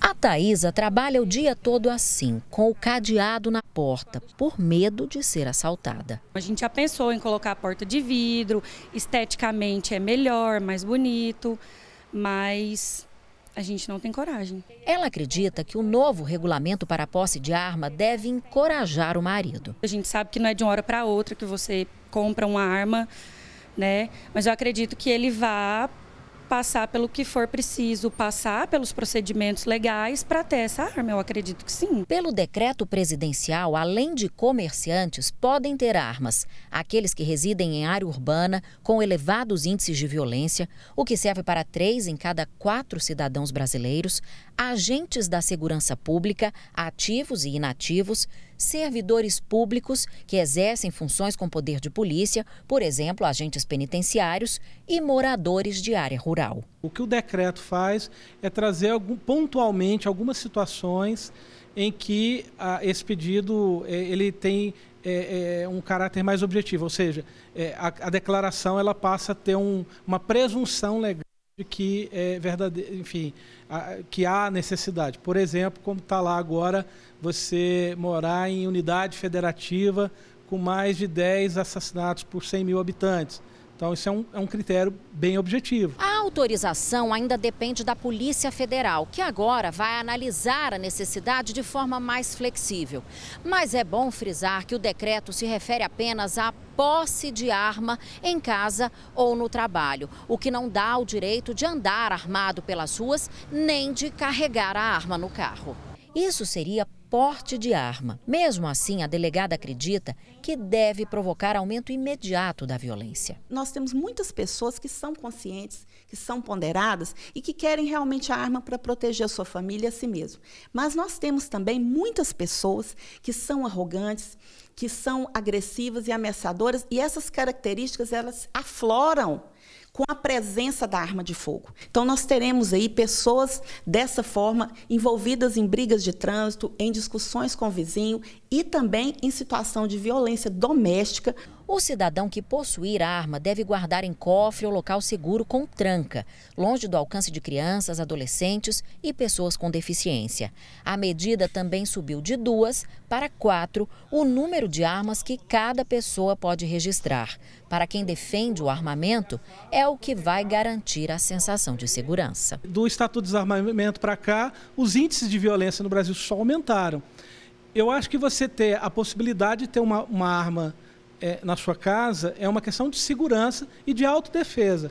A Thaisa trabalha o dia todo assim, com o cadeado na porta, por medo de ser assaltada. A gente já pensou em colocar a porta de vidro, esteticamente é melhor, mais bonito, mas a gente não tem coragem. Ela acredita que o novo regulamento para a posse de arma deve encorajar o marido. A gente sabe que não é de uma hora para outra que você compra uma arma, né? Mas eu acredito que ele vá passar pelo que for preciso, passar pelos procedimentos legais para ter essa arma, eu acredito que sim. Pelo decreto presidencial, além de comerciantes, podem ter armas aqueles que residem em área urbana com elevados índices de violência, o que serve para três em cada quatro cidadãos brasileiros, agentes da segurança pública, ativos e inativos, servidores públicos que exercem funções com poder de polícia, por exemplo, agentes penitenciários e moradores de área rural. O que o decreto faz é trazer algum, pontualmente algumas situações em que ah, esse pedido eh, ele tem eh, eh, um caráter mais objetivo, ou seja, eh, a, a, declaração ela passa a ter um, uma presunção legal de que é verdadeiro, enfim, a, que há necessidade. Por exemplo, como está lá agora, você morar em unidade federativa com mais de 10 assassinatos por 100 mil habitantes. Então, isso é um, é um critério bem objetivo. A autorização ainda depende da Polícia Federal, que agora vai analisar a necessidade de forma mais flexível. Mas é bom frisar que o decreto se refere apenas à posse de arma em casa ou no trabalho, o que não dá o direito de andar armado pelas ruas nem de carregar a arma no carro. Isso seria porte de arma. Mesmo assim, a delegada acredita que deve provocar aumento imediato da violência. Nós temos muitas pessoas que são conscientes, que são ponderadas e que querem realmente a arma para proteger a sua família e a si mesmo. Mas nós temos também muitas pessoas que são arrogantes, que são agressivas e ameaçadoras e essas características elas afloram com a presença da arma de fogo. Então, nós teremos aí pessoas dessa forma envolvidas em brigas de trânsito, em discussões com o vizinho e também em situação de violência doméstica. O cidadão que possuir arma deve guardar em cofre ou local seguro com tranca, longe do alcance de crianças, adolescentes e pessoas com deficiência. A medida também subiu de duas para quatro o número de armas que cada pessoa pode registrar. Para quem defende o armamento, é o que vai garantir a sensação de segurança. Do Estatuto de Desarmamento para cá, os índices de violência no Brasil só aumentaram. Eu acho que você ter a possibilidade de ter uma, uma arma é, na sua casa é uma questão de segurança e de autodefesa.